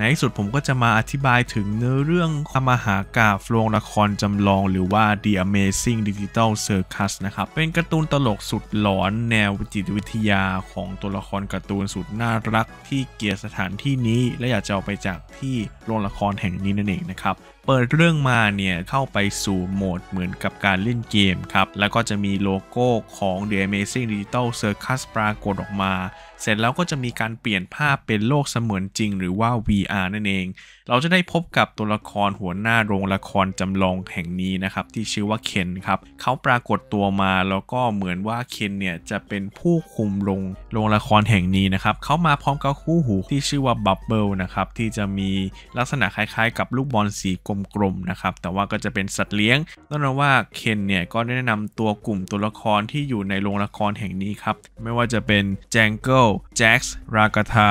ในที่สุดผมก็จะมาอธิบายถึงเนื้อเรื่องความมหากาฟโรงละครจำลอง หรือว่า The Amazing Digital Circus นะครับ เป็นการ์ตูนตลกสุดหลอนแนวจิตวิทยาของตัวละครการ์ตูนสุดน่ารักที่เกียรติสถานที่นี้ และอยากจะเอาไปจากที่โรงละครแห่งนี้นั่นเองนะครับเปิดเรื่องมาเนี่ย เข้าไปสู่โหมดเหมือนกับการเล่นเกมครับ แล้วก็จะมีโลโก้ของ The Amazing Digital Circus ปรากฏออกมา เสร็จแล้วก็จะมีการเปลี่ยนภาพเป็นโลกเสมือนจริงหรือว่า VR นั่นเองเราจะได้พบกับตัวละครหัวหน้าโรงละครจำลองแห่งนี้นะครับที่ชื่อว่าเคนครับเขาปรากฏตัวมาแล้วก็เหมือนว่าเคนเนี่ยจะเป็นผู้คุมโรงโรงละครแห่งนี้นะครับเขามาพร้อมกับคู่หูที่ชื่อว่าบับเบิลนะครับที่จะมีลักษณะคล้ายๆ กับลูกบอลสีกลมๆนะครับแต่ว่าก็จะเป็นสัตว์เลี้ยงนั่นแปว่าเคนเนี่ยก็ได้แนะนำตัวกลุ่มตัวละครที่อยู่ในโรงละครแห่งนี้ครับไม่ว่าจะเป็นแจงเกิลแจ็คส์รากาธา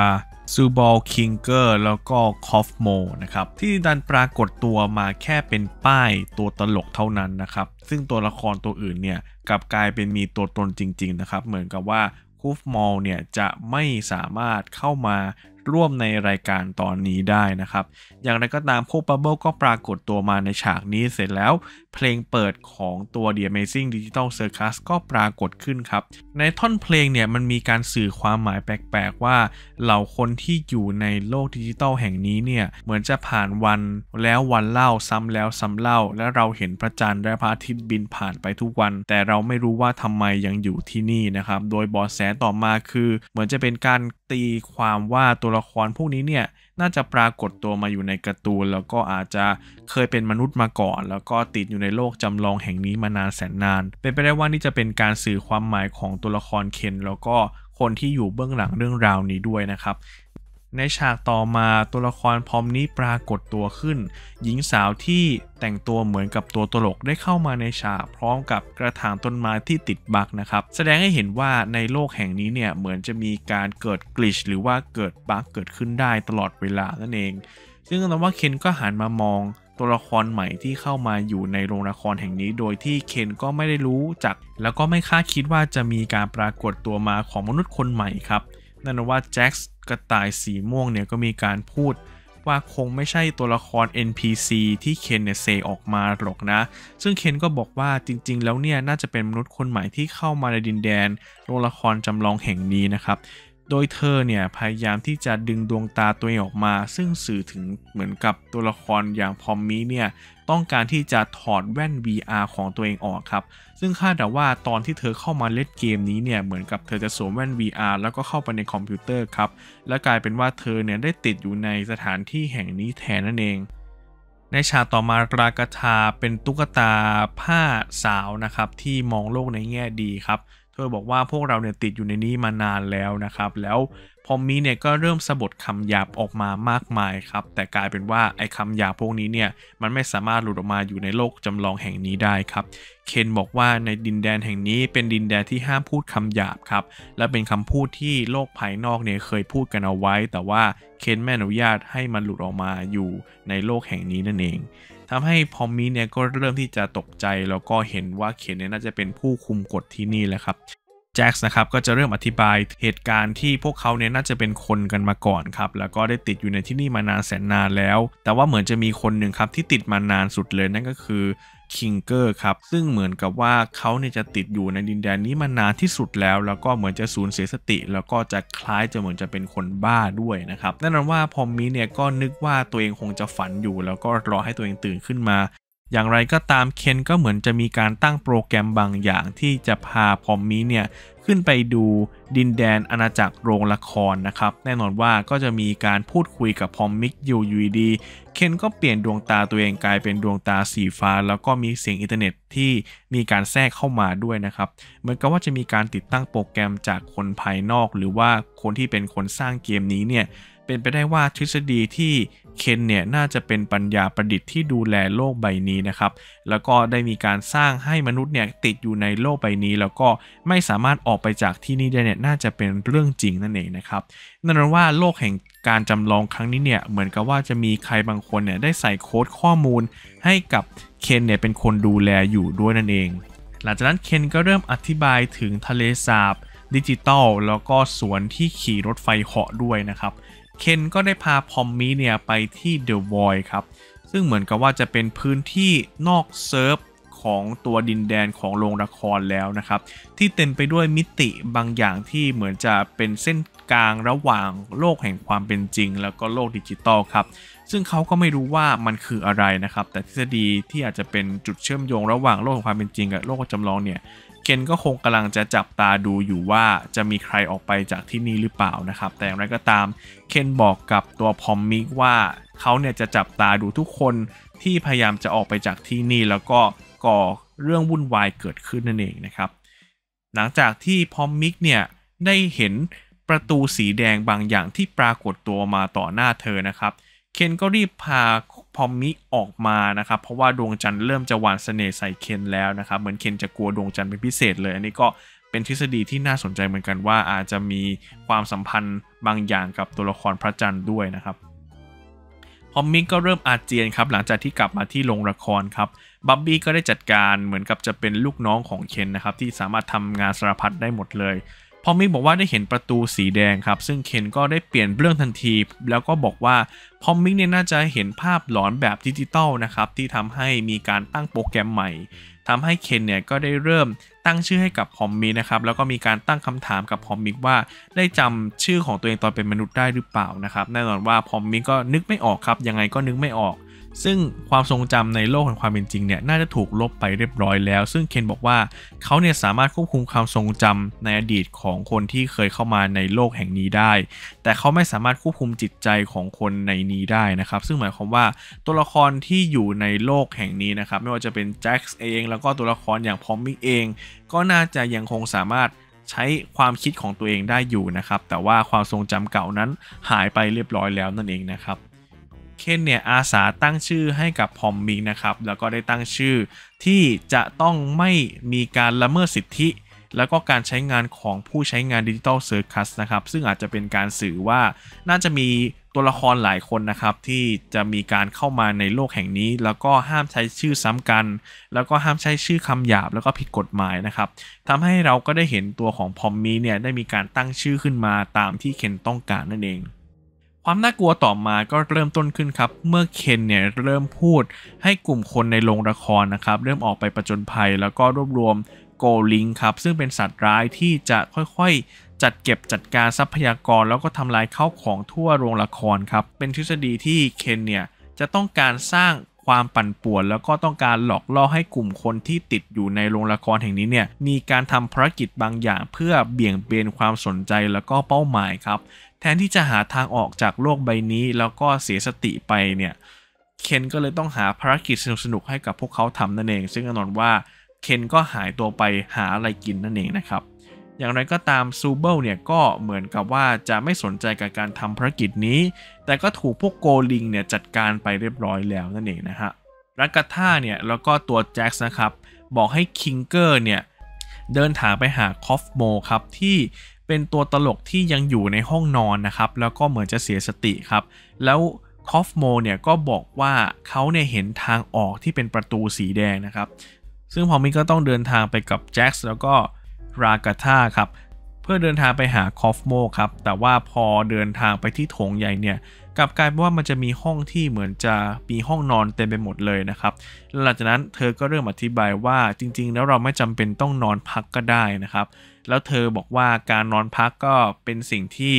ซูบอล คิงเกอร์ แล้วก็คอฟโมนะครับที่ดันปรากฏตัวมาแค่เป็นป้ายตัวตลกเท่านั้นนะครับซึ่งตัวละครตัวอื่นเนี่ยกลับกลายเป็นมีตัวตนจริงๆนะครับเหมือนกับว่าคูฟมอลเนี่ยจะไม่สามารถเข้ามาร่วมในรายการตอนนี้ได้นะครับ อย่างไรก็ตามโคบับเบิลก็ปรากฏตัวมาในฉากนี้เสร็จแล้ว เพลงเปิดของตัว The Amazing Digital Circus ก็ปรากฏขึ้นครับ ในท่อนเพลงเนี่ยมันมีการสื่อความหมายแปลกๆ ว่า เหล่าคนที่อยู่ในโลกดิจิตอลแห่งนี้เนี่ย เหมือนจะผ่านวันแล้ววันเล่าซ้ำแล้วซ้ำเล่า และเราเห็นพระจันทร์และพระอาทิตย์บินผ่านไปทุกวัน แต่เราไม่รู้ว่าทำไมยังอยู่ที่นี่นะครับ โดยบอสแสต่อมาคือ เหมือนจะเป็นการตีความว่าตัวละครพวกนี้เนี่ย น่าจะปรากฏตัวมาอยู่ในการ์ตูนแล้วก็อาจจะเคยเป็นมนุษย์มาก่อน แล้วก็ติดอยู่ในโลกจำลองแห่งนี้มานานแสนนาน เป็นไปได้ว่านี่จะเป็นการสื่อความหมายของตัวละครเคนแล้วก็คนที่อยู่เบื้องหลังเรื่องราวนี้ด้วยนะครับในฉากต่อมาตัวละครพร้อมนี้ปรากฏตัวขึ้น หญิงสาวที่แต่งตัวเหมือนกับตัวตลกได้เข้ามาในฉากพร้อมกับกระถางต้นไม้ที่ติดบักนะครับแสดงให้เห็นว่าในโลกแห่งนี้เนี่ยเหมือนจะมีการเกิดกลิชหรือว่าเกิดบักเกิดขึ้นได้ตลอดเวลานั่นเอง ซึ่งนับว่าเคนก็หันมามองตัวละครใหม่ที่เข้ามาอยู่ในโรงละครแห่งนี้ โดยที่เคนก็ไม่ได้รู้จัก แล้วก็ไม่คาดคิดว่าจะมีการปรากฏตัวมาของมนุษย์คนใหม่ครับนั่นว่าแจ็คกระต่ายสีม่วงเนี่ยก็มีการพูดว่าคงไม่ใช่ตัวละคร NPC ที่เคนเนี่ยเซออกมาหรอกนะ ซึ่งเคนก็บอกว่าจริงๆแล้วเนี่ยน่าจะเป็นมนุษย์คนใหม่ที่เข้ามาในดินแดนโลกละครจำลองแห่งนี้นะครับโดยเธอเนี่ยพยายามที่จะดึงดวงตาตัวเองออกมา ซึ่งสื่อถึงเหมือนกับตัวละครอย่างพอมมีเนี่ยต้องการที่จะถอดแว่น VR ของตัวเองออกครับ ซึ่งคาดว่าตอนที่เธอเข้ามาเล่นเกมนี้เนี่ยเหมือนกับเธอจะสวมแว่น VR แล้วก็เข้าไปในคอมพิวเตอร์ครับและกลายเป็นว่าเธอเนี่ยได้ติดอยู่ในสถานที่แห่งนี้แทนนั่นเอง ในฉากต่อมารากาาเป็นตุ๊กตาผ้าสาวนะครับที่มองโลกในแง่ดีครับธอบอกว่าพวกเรา เนี่ยติดอยู่ในนี้มานานแล้วนะครับแล้ว พอมีเนี่ยก็เริ่มสะบดคำหยาบออกมามากมายครับ แต่กลายเป็นว่าไอ้คำหยาบพวกนี้เนี่ย มันไม่สามารถหลุดออกมาอยู่ในโลกจำลองแห่งนี้ได้ครับ เคนบอกว่าในดินแดนแห่งนี้เป็นดินแดนที่ห้ามพูดคำหยาบครับและเป็นคำพูดที่โลกภายนอกเนี่ยเคยพูดกันเอาไว้ แต่ว่าเคนไม่อนุญาตให้มันหลุดออกมาอยู่ในโลกแห่งนี้นั่นเองทำให้พอมมีเนี่ยก็เริ่มที่จะตกใจแล้วก็เห็นว่าเขนเนี่ยน่าจะเป็นผู้คุมกฎที่นี่แหละครับแจ็คส์นะครับก็จะเริ่มอธิบายเหตุการณ์ที่พวกเขาเนี่ยน่าจะเป็นคนกันมาก่อนครับแล้วก็ได้ติดอยู่ในที่นี่มานานแสนนานแล้ว แต่ว่าเหมือนจะมีคนหนึ่งครับที่ติดมานานสุดเลย นั่นก็คือคิงเกอร์ครับซึ่งเหมือนกับว่าเขาเนี่ยจะติดอยู่ในดินแดนนี้มานานที่สุดแล้ว แล้วก็เหมือนจะสูญเสียสติ แล้วก็จะคล้ายจะเหมือนจะเป็นคนบ้าด้วยนะครับแน่นอนว่าพอมมีเนี่ยก็นึกว่าตัวเองคงจะฝันอยู่ แล้วก็รอให้ตัวเองตื่นขึ้นมาอย่างไรก็ตามเคนก็เหมือนจะมีการตั้งโปรแกรมบางอย่างที่จะพาพอมมี่เนี่ยขึ้นไปดูดินแดนอาณาจักรโรงละครนะครับแน่นอนว่าก็จะมีการพูดคุยกับพอมมิกอยู่ยูดีเคนก็เปลี่ยนดวงตาตัวเองกลายเป็นดวงตาสีฟ้า แล้วก็มีเสียงอินเทอร์เน็ตที่มีการแทรกเข้ามาด้วยนะครับ เหมือนกับว่าจะมีการติดตั้งโปรแกรมจากคนภายนอก หรือว่าคนที่เป็นคนสร้างเกมนี้เนี่ยเป็นไปได้ว่าทฤษฎีที่เคนเนี่ยน่าจะเป็นปัญญาประดิษฐ์ที่ดูแลโลกใบนี้นะครับ แล้วก็ได้มีการสร้างให้มนุษย์เนี่ยติดอยู่ในโลกใบนี้ แล้วก็ไม่สามารถออกไปจากที่นี่ได้เนี่ยน่าจะเป็นเรื่องจริงนั่นเองนะครับ นั่นแปลว่าโลกแห่งการจำลองครั้งนี้เนี่ยเหมือนกับว่าจะมีใครบางคนเนี่ยได้ใส่โค้ดข้อมูล ให้กับเคนเนี่ยเป็นคนดูแลอยู่ด้วยนั่นเอง หลังจากนั้นเคนก็เริ่มอธิบายถึงทะเลสาบ ดิจิตอลแล้วก็สวนที่ขี่รถไฟเหาะด้วยนะครับเคนก็ได้พาพอมมีเนี่ยไปที่เดอะวอยครับซึ่งเหมือนกับว่าจะเป็นพื้นที่นอกเซิร์ฟของตัวดินแดนของโรงละครแล้วนะครับที่เต็มไปด้วยมิติบางอย่างที่เหมือนจะเป็นเส้นกลางระหว่างโลกแห่งความเป็นจริง แล้วก็โลกดิจิตอลครับซึ่งเขาก็ไม่รู้ว่ามันคืออะไรนะครับแต่ทฤษฎีที่อาจจะเป็นจุดเชื่อมโยง ระหว่างโลกแห่งความเป็นจริงกับโลกจำลองเนี่ยคนก็คงกำลังจะจับตาดูอยู่ว่าจะมีใครออกไปจากที่นี่หรือเปล่านะครับ แต่อย่างไรก็ตามเคนบอกกับตัวพอมมิกว่าเขาเนี่ยจะจับตาดูทุกคนที่พยายามจะออกไปจากที่นี่ แล้วก็ก่อเรื่องวุ่นวายเกิดขึ้นนั่นเองนะครับ หลังจากที่พอมมิกเนี่ยได้เห็นประตูสีแดงบางอย่างที่ปรากฏตัวมาต่อหน้าเธอนะครับเเคนก็รีบพาพอมิออกมานะครับ เพราะว่าดวงจันทร์เริ่มจะหวานเสน่ห์ใส่เคนแล้วนะครับเหมือนเคนจะกลัวดวงจันทร์เป็นพิเศษเลยอันนี้ก็เป็นทฤษฎีที่น่าสนใจเหมือนกันว่าอาจจะมีความสัมพันธ์บางอย่างกับตัวละครพระจันทร์ด้วยนะครับพอมิกก็เริ่มอาเจียนครับหลังจากที่กลับมาที่โรงละครครับบับบี้ก็ได้จัดการเหมือนกับจะเป็นลูกน้องของเคนนะครับที่สามารถทำงานสารพัดได้หมดเลยพอมิกบอกว่าได้เห็นประตูสีแดงครับซึ่งเคนก็ได้เปลี่ยนเรื่องทันทีแล้วก็บอกว่าพอมิกเนี่ยน่าจะเห็นภาพหลอนแบบดิจิตอลนะครับที่ทำให้มีการตั้งโปรแกรมใหม่ ทำให้เคนเนี่ยก็ได้เริ่มตั้งชื่อให้กับพอมมิกนะครับแล้วก็มีการตั้งคำถามกับพอมมิกว่าได้จำชื่อของตัวเองตอนเป็นมนุษย์ได้หรือเปล่านะครับแน่นอนว่าพอมมิกก็นึกไม่ออกครับยังไงก็นึกไม่ออกซึ่งความทรงจำในโลกแห่งความเป็นจริงเนี่ยน่าจะถูกลบไปเรียบร้อยแล้ว ซึ่งเคนบอกว่าเขาเนี่ยสามารถควบคุมความทรงจำในอดีตของคนที่เคยเข้ามาในโลกแห่งนี้ได้ แต่เขาไม่สามารถควบคุมจิตใจของคนในนี้ได้นะครับ ซึ่งหมายความว่าตัวละครที่อยู่ในโลกแห่งนี้นะครับ ไม่ว่าจะเป็นแจ็คเองแล้วก็ตัวละครอย่างพอมมิกเอง ก็น่าจะยังคงสามารถใช้ความคิดของตัวเองได้อยู่นะครับ แต่ว่าความทรงจำเก่านั้นหายไปเรียบร้อยแล้วนั่นเองนะครับเคนเนี่ยอาสาตั้งชื่อให้กับพอมมิงนะครับแล้วก็ได้ตั้งชื่อที่จะต้องไม่มีการละเมิดสิทธิ แล้วก็การใช้งานของผู้ใช้งานดิจิทัลเซอร์คัสนะครับซึ่งอาจจะเป็นการสื่อว่าน่าจะมีตัวละครหลายคนนะครับที่จะมีการเข้ามาในโลกแห่งนี้ แล้วก็ห้ามใช้ชื่อซ้ำกัน แล้วก็ห้ามใช้ชื่อคำหยาบแล้วก็ผิดกฎหมายนะครับทำให้เราก็ได้เห็นตัวของพอมมีเนี่ยได้มีการตั้งชื่อขึ้นมาตามที่เคนต้องการนั่นเองความน่ากลัวต่อมาก็เริ่มต้นขึ้นครับ เมื่อเคนเนี่ยเริ่มพูดให้กลุ่มคนในโรงละครนะครับ เริ่มออกไปประจนภัย แล้วก็รวบรวมโกลิงครับ ซึ่งเป็นสัตว์ร้ายที่จะค่อยๆ จัดเก็บจัดการทรัพยากร แล้วก็ทำลายข้าวของทั่วโรงละครครับ เป็นทฤษฎีที่เคนเนี่ยจะต้องการสร้างความปั่นป่วนแล้วก็ต้องการหลอกล่อให้กลุ่มคนที่ติดอยู่ในโรงละครแห่งนี้เนี่ยมีการทำภารกิจบางอย่างเพื่อเบี่ยงเบนความสนใจแล้วก็เป้าหมายครับ แทนที่จะหาทางออกจากโลกใบนี้แล้วก็เสียสติไปเนี่ยเคนก็เลยต้องหาภารกิจสนุกๆ ให้กับพวกเขาทำนั่นเองซึ่งแน่นอนว่าเคนก็หายตัวไปหาอะไรกินนั่นเองนะครับอย่างไรก็ตามซูเบิลเนี่ยก็เหมือนกับว่าจะไม่สนใจกับการทำภารกิจนี้ แต่ก็ถูกพวกโกลิงเนี่ยจัดการไปเรียบร้อยแล้วนั่นเองนะฮะรักกาธาเนี่ยแล้วก็ตัวแจ็คนะครับบอกให้คิงเกอร์เนี่ยเดินทางไปหาคอฟโมครับที่เป็นตัวตลกที่ยังอยู่ในห้องนอนนะครับแล้วก็เหมือนจะเสียสติครับ แล้วคอฟโมเนี่ยก็บอกว่าเขาเนี่ยเห็นทางออกที่เป็นประตูสีแดงนะครับซึ่งพอมิก็ต้องเดินทางไปกับแจ็คแล้วก็รากาธาครับ เพื่อเดินทางไปหาคอฟโมครับแต่ว่าพอเดินทางไปที่โถงใหญ่เนี่ย กลับกลายเป็นว่ามันจะมีห้องที่เหมือนจะมีห้องนอนเต็มไปหมดเลยนะครับหลังจากนั้นเธอก็เริ่มอธิบายว่าจริงๆแล้วเราไม่จำเป็นต้องนอนพักก็ได้นะครับ แล้วเธอบอกว่าการนอนพักก็เป็นสิ่งที่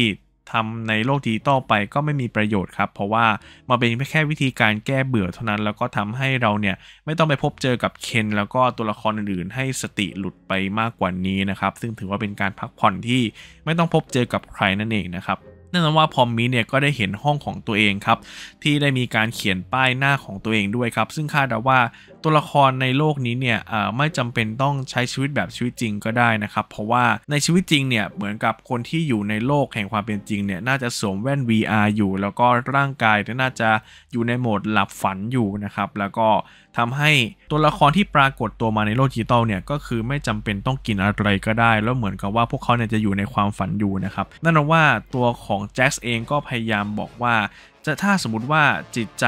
ทำในโลกดิจิตอลไปก็ไม่มีประโยชน์ครับเพราะว่ามันเป็นแค่วิธีการแก้เบื่อเท่านั้น แล้วก็ทำให้เราเนี่ยไม่ต้องไปพบเจอกับเคนแล้วก็ตัวละครอื่นๆให้สติหลุดไปมากกว่านี้นะครับซึ่งถือว่าเป็นการพักผ่อนที่ไม่ต้องพบเจอกับใคร นั่นเองนะครับแน่นอนว่าพอมมีเนี่ยก็ได้เห็นห้องของตัวเองครับที่ได้มีการเขียนป้ายหน้าของตัวเองด้วยครับซึ่งคาดว่าตัวละครในโลกนี้เนี่ยไม่จำเป็นต้องใช้ชีวิตแบบชีวิตจริงก็ได้นะครับ เพราะว่าในชีวิตจริงเนี่ยเหมือนกับคนที่อยู่ในโลกแห่งความเป็นจริงเนี่ยน่าจะสวมแว่น VR อยู่ แล้วก็ร่างกายน่าจะอยู่ในโหมดหลับฝันอยู่นะครับแล้วก็ทำให้ตัวละครที่ปรากฏตัวมาในโลกดิจิตอลเนี่ยก็คือไม่จำเป็นต้องกินอะไรก็ได้ แล้วเหมือนกับว่าพวกเขาเนี่ยจะอยู่ในความฝันอยู่นะครับนั่นแปลว่าตัวของแจ็คเองก็พยายามบอกว่าจะถ้าสมมติว่าจิตใจ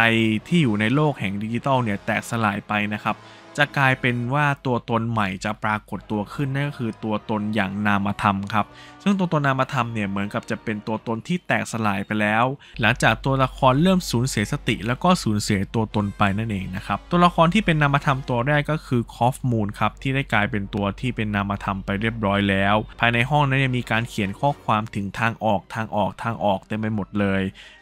ที่อยู่ในโลกแห่งดิจิทัลเนี่ยแตกสลายไปนะครับ จะกลายเป็นว่าตัวตนใหม่จะปรากฏตัวขึ้นนั่นก็คือตัวตนอย่างนามธรรมครับ ซึ่งตัวตนนามธรรมเนี่ยเหมือนกับจะเป็นตัวตนที่แตกสลายไปแล้ว หลังจากตัวละครเริ่มสูญเสียสติ แล้วก็สูญเสียตัวตนไปนั่นเองนะครับ ตัวละครที่เป็นนามธรรมตัวแรกก็คือคอฟมูลครับ ที่ได้กลายเป็นตัวที่เป็นนามธรรมไปเรียบร้อยแล้ว ภายในห้องนั้นมีการเขียนข้อความถึงทางออกทางออกทางออกเต็มไปหมดเลย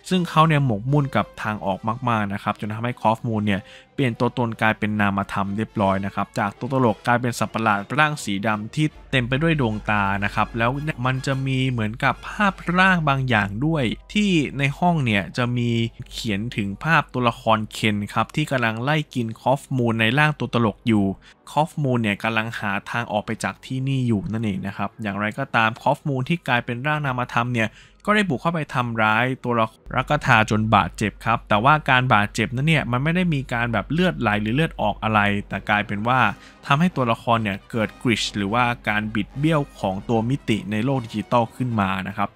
ซึ่งเขาเนี่ยหมกมุ่นกับทางออกมากๆนะครับจนทำให้คอฟมูลเนี่ยเปลี่ยนตัวตนกลายเป็นนามธรรมเรียบร้อยนะครับจากตัวตลกกลายเป็นสัตว์ประหลาดร่างสีดำที่เต็มไปด้วยดวงตานะครับแล้วมันจะมีเหมือนกับภาพร่างบางอย่างด้วย ที่ในห้องเนี่ยจะมีเขียนถึงภาพตัวละครเคนครับที่กำลังไล่กินคอฟมูลในร่างตัวตลกอยู่คอฟมูลเนี่ยกำลังหาทางออกไปจากที่นี่อยู่นั่นเองนะครับอย่างไรก็ตามคอฟมูลที่กลายเป็นร่างนามธรรมเนี่ยก็ได้บุกเข้าไปทำร้ายตัวรักทาจนบาดเจ็บครับ แต่ว่าการบาดเจ็บนั้นเนี่ยมันไม่ได้มีการแบบเลือดไหลหรือเลือดออกอะไร แต่กลายเป็นว่าทำให้ตัวละครเนี่ยเกิดกริชหรือว่าการบิดเบี้ยวของตัวมิติในโลกดิจิตอลขึ้นมานะครับ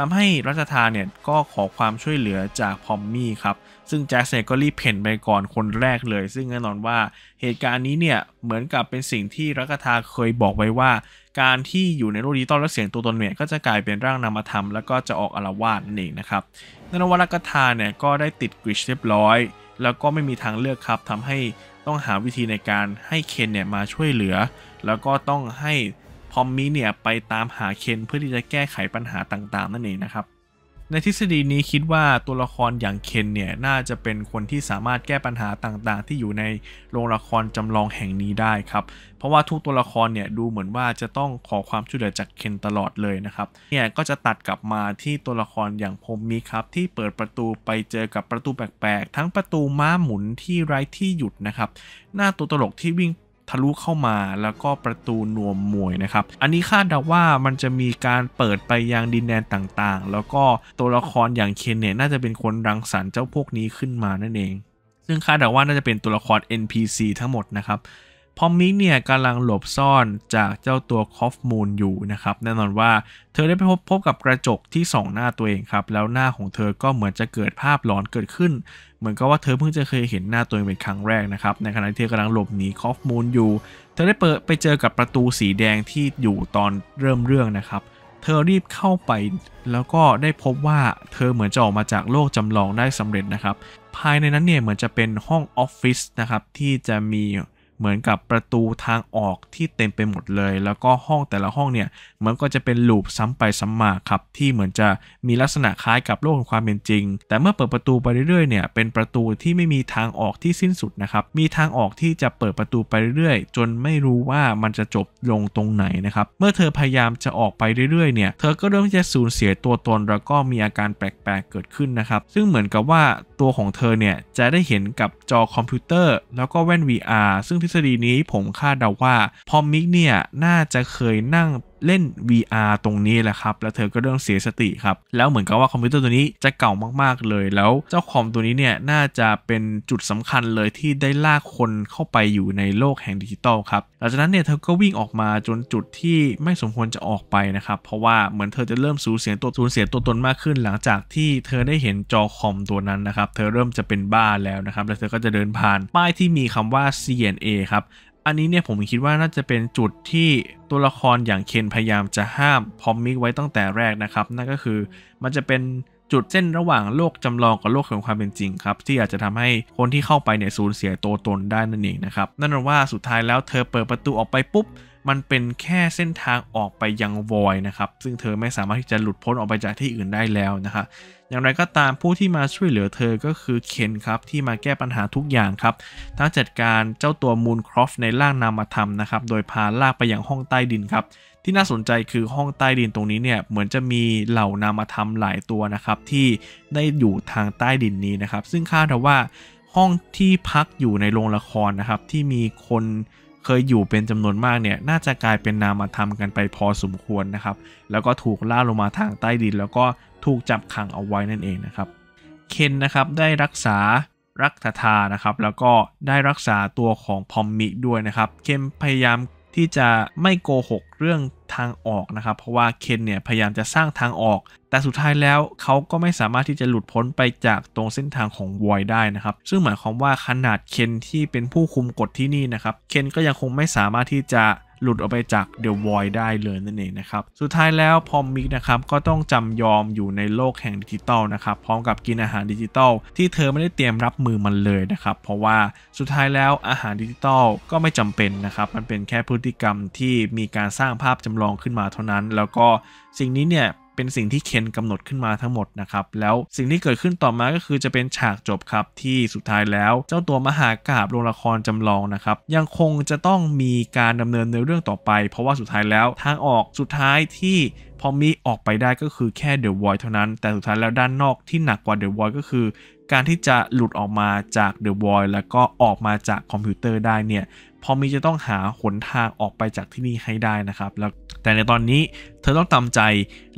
ทำให้รัชทานเนี่ยก็ขอความช่วยเหลือจากพอมมี่ครับ ซึ่งแจ็คเนก็รีบเพ่นไปก่อนคนแรกเลย ซึ่งแน่นอนว่า เหตุการณ์นี้เนี่ยเหมือนกับเป็นสิ่งที่รัชทาเคยบอกไว้ว่า การที่อยู่ในโลกดิจิตอลและเสียงตัวตนเนี่ยก็จะกลายเป็นร่างนามธรรมแล้วก็จะออกอารวาสนั่นเองนะครับนันวรัชทาเนี่ยก็ได้ติดกริชเรียบร้อยแล้วก็ไม่มีทางเลือกครับทำให้ต้องหาวิธีในการให้เคนเนี่ยมาช่วยเหลือ แล้วก็ต้องให้พอมมีเนี่ยไปตามหาเคนเพื่อที่จะแก้ไขปัญหาต่างๆนั่นเองนะครับ ในทฤษฎีนี้คิดว่าตัวละครอย่างเคนเนี่ยน่าจะเป็นคนที่สามารถแก้ปัญหาต่างๆ ที่อยู่ในโรงละครจำลองแห่งนี้ได้ครับ เพราะว่าทุกตัวละครเนี่ยดูเหมือนว่าจะต้องขอความช่วยเหลือจากเคนตลอดเลยนะครับ เนี่ยก็จะตัดกลับมาที่ตัวละครอย่างพมมีครับที่เปิดประตูไปเจอกับประตูแปลกๆทั้งประตูม้าหมุนที่ไร้ที่หยุดนะครับหน้าตัวตลกที่วิ่งทะลุเข้ามาแล้วก็ประตูนวมมวยนะครับ อันนี้คาดเดาว่ามันจะมีการเปิดไปยังดินแดนต่างๆ แล้วก็ตัวละครอย่างเคนเน่น่าจะเป็นคนรังสรรค์เจ้าพวกนี้ขึ้นมานั่นเอง ซึ่งคาดเดาว่าน่าจะเป็นตัวละคร NPC ทั้งหมดนะครับพอมิกเนี่ยกำลังหลบซ่อนจากเจ้าตัวคอฟมูลอยู่นะครับแน่นอนว่าเธอได้ไปพบพบกับกระจกที่ส่องหน้าตัวเองครับแล้วหน้าของเธอก็เหมือนจะเกิดภาพหลอนเกิดขึ้น เหมือนกับว่าเธอเพิ่งจะเคยเห็นหน้าตัวเองเป็นครั้งแรกนะครับในขณะที่เธอกำลังหลบหนีคอฟมูลอยู่ เธอได้เปิดไปเจอกับประตูสีแดงที่อยู่ตอนเริ่มเรื่องนะครับเธอรีบเข้าไป แล้วก็ได้พบว่าเธอเหมือนจะออกมาจากโลกจำลองได้สำเร็จนะครับภายในนั้นเนี่ยเหมือนจะเป็นห้องออฟฟิศนะครับที่จะมีเหมือนกับประตูทางออกที่เต็มไปหมดเลย แล้วก็ห้องแต่ละห้องเนี่ยมันก็จะเป็นลูปซ้ำไปซ้ำมาครับ ที่เหมือนจะมีลักษณะคล้ายกับโลกของความเป็นจริง แต่เมื่อเปิดประตูไปเรื่อยๆ เนี่ย เป็นประตูที่ไม่มีทางออกที่สิ้นสุดนะครับ มีทางออกที่จะเปิดประตูไปเรื่อยๆ จนไม่รู้ว่ามันจะจบลงตรงไหนนะครับ เมื่อเธอพยายามจะออกไปเรื่อยๆ เนี่ย เธอก็เริ่มจะสูญเสียตัวตนแล้วก็มีอาการแปลกๆ เกิดขึ้นนะครับ ซึ่งเหมือนกับว่าตัวของเธอเนี่ยจะได้เห็นกับจอคอมพิวเตอร์แล้วก็แว่น VR ซึ่งทฤษฎีนี้ผมคาดเดาว่าพอมิกเนี่ยน่าจะเคยนั่งเล่น VR ตรงนี้แหละครับแล้วเธอก็เริ่มเสียสติครับแล้วเหมือนกับว่าคอมพิวเตอร์ตัวนี้จะเก่ามากๆเลย แล้วเจ้าคอมตัวนี้เนี่ยน่าจะเป็นจุดสำคัญเลยที่ได้ลากคนเข้าไปอยู่ในโลกแห่งดิจิตอลครับหลังจากนั้นเนี่ยเธอก็วิ่งออกมาจนจุดที่ไม่สมควรจะออกไปนะครับ เพราะว่าเหมือนเธอจะเริ่มสูญเสียตัวสูญเสียตัวตนมากขึ้น หลังจากที่เธอได้เห็นจอคอมตัวนั้นนะครับเธอเริ่มจะเป็นบ้าแล้วนะครับ แล้วเธอก็จะเดินผ่านป้ายที่มีคำว่า CNA ครับอันนี้เนี่ย ผมคิดว่าน่าจะเป็นจุดที่ตัวละครอย่างเคนพยายามจะห้ามพอมมิกไว้ตั้งแต่แรกนะครับ นั่นก็คือมันจะเป็นจุดเส้นระหว่างโลกจำลองกับโลกของความเป็นจริงครับ ที่อาจจะทำให้คนที่เข้าไปเนี่ยสูญเสียตัวตนได้นั่นเองนะครับ นั่นแปลว่าสุดท้ายแล้วเธอเปิดประตูออกไปปุ๊บมันเป็นแค่เส้นทางออกไปยังวอยนะครับ ซึ่งเธอไม่สามารถที่จะหลุดพ้นออกไปจากที่อื่นได้แล้วนะครับอย่างไรก็ตามผู้ที่มาช่วยเหลือเธอก็คือเคนครับที่มาแก้ปัญหาทุกอย่างครับ ทั้งจัดการเจ้าตัวมูลครอฟในร่างนามธรรมนะครับ โดยพาลากไปยังห้องใต้ดินครับ ที่น่าสนใจคือห้องใต้ดินตรงนี้เนี่ย เหมือนจะมีเหล่านามธรรมหลายตัวนะครับ ที่ได้อยู่ทางใต้ดินนี้นะครับ ซึ่งคาดว่าห้องที่พักอยู่ในโรงละครนะครับ ที่มีคนเคยอยู่เป็นจำนวนมากเนี่ย น่าจะกลายเป็นนามธรรมกันไปพอสมควรนะครับ แล้วก็ถูกล่าลงมาทางใต้ดิน แล้วก็ถูกจับขังเอาไว้นั่นเองนะครับ เคนนะครับได้รักษารักทานะครับ แล้วก็ได้รักษาตัวของพอมมิด้วยนะครับ เคนพยายามที่จะไม่โกหก เรื่องทางออกนะครับเพราะว่าเคนเนี่ยพยายามจะสร้างทางออก แต่สุดท้ายแล้วเขาก็ไม่สามารถที่จะหลุดพ้นไปจากตรงเส้นทางของวอยได้นะครับ ซึ่งหมายความว่าขนาดเคนที่เป็นผู้คุมกฎที่นี่นะครับเคนก็ยังคงไม่สามารถที่จะหลุดออกไปจากเดอะวอยได้เลยนั่นเองนะครับ สุดท้ายแล้วพอมิกนะครับก็ต้องจำยอมอยู่ในโลกแห่งดิจิตอลนะครับ พร้อมกับกินอาหารดิจิตอลที่เธอไม่ได้เตรียมรับมือมันเลยนะครับ เพราะว่าสุดท้ายแล้วอาหารดิจิตอลก็ไม่จำเป็นนะครับ มันเป็นแค่พฤติกรรมที่มีการสร้างภาพจำลองขึ้นมาเท่านั้น แล้วก็สิ่งนี้เนี่ยเป็นสิ่งที่เคนกำหนดขึ้นมาทั้งหมดนะครับแล้วสิ่งที่เกิดขึ้นต่อมาก็คือจะเป็นฉากจบครับที่สุดท้ายแล้วเจ้าตัวมหากราบโรงละครจำลองนะครับยังคงจะต้องมีการดำเนินในเรื่องต่อไป เพราะว่าสุดท้ายแล้วทางออกสุดท้ายที่พอมีออกไปได้ก็คือแค่เดอะวอยเท่านั้นแต่สุดท้ายแล้วด้านนอกที่หนักกว่าเดอะวอยก็คือ การที่จะหลุดออกมาจากเดอะวอยแล้วก็ออกมาจากคอมพิวเตอร์ได้เนี่ย พอมีจะต้องหาหนทางออกไปจากที่นี่ให้ได้นะครับแล้วแต่ในตอนนี้เธอต้องตามใจ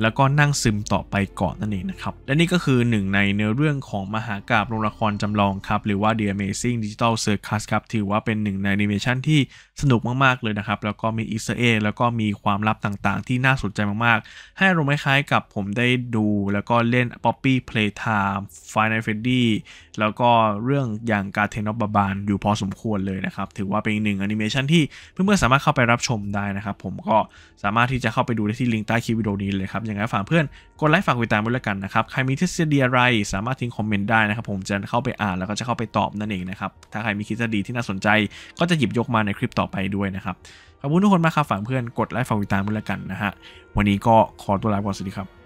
แล้วก็นั่งซึมต่อไปก่อนนั่นเองนะครับ และนี่ก็คือหนึ่งในเนื้อเรื่องของมหากราบโรงละครจำลองครับ หรือว่า The Amazing Digital Circus ครับถือว่าเป็นหนึ่งในแอนิเมชันที่สนุกมากๆเลยนะครับ แล้วก็มีอิสเอแล้วก็มีความลับต่างๆ ที่น่าสนใจมากๆ ให้รมคล้ายๆกับผมได้ดูแล้วก็เล่น Poppy Playtime Final Freddy แล้วก็เรื่องอย่างการเทนอบบาบานอยู่พอสมควรเลยนะครับถือว่าเป็นหนึ่งแอนิเมชันที่เพื่อนๆสามารถเข้าไปรับชมได้นะครับผมก็สามารถที่จะเข้าไปดูได้ที่ลิงก์ใต้คลิปวิดีโอนี้เลยครับยังไงฝากเพื่อนกดไลค์ฝากติดตามด้วยลวกันนะครับใครมีทฤษฎีอะไรสามารถทิ้งคอมเมนต์ได้นะครับผมจะเข้าไปอ่านแล้วก็จะเข้าไปตอบนั่นเองนะครับถ้าใครมีทฤษฎีที่น่าสนใจ ก็จะหยิบยกมาในคลิปต่อไปด้วยนะครับขอบคุณทุกคนมากครับฝากเพื่อนกดไลค์ฝากติดตามด้วยลวกันนะฮะวันนี้ก็ขอตัวลาไปก่อนสวัสดีครับ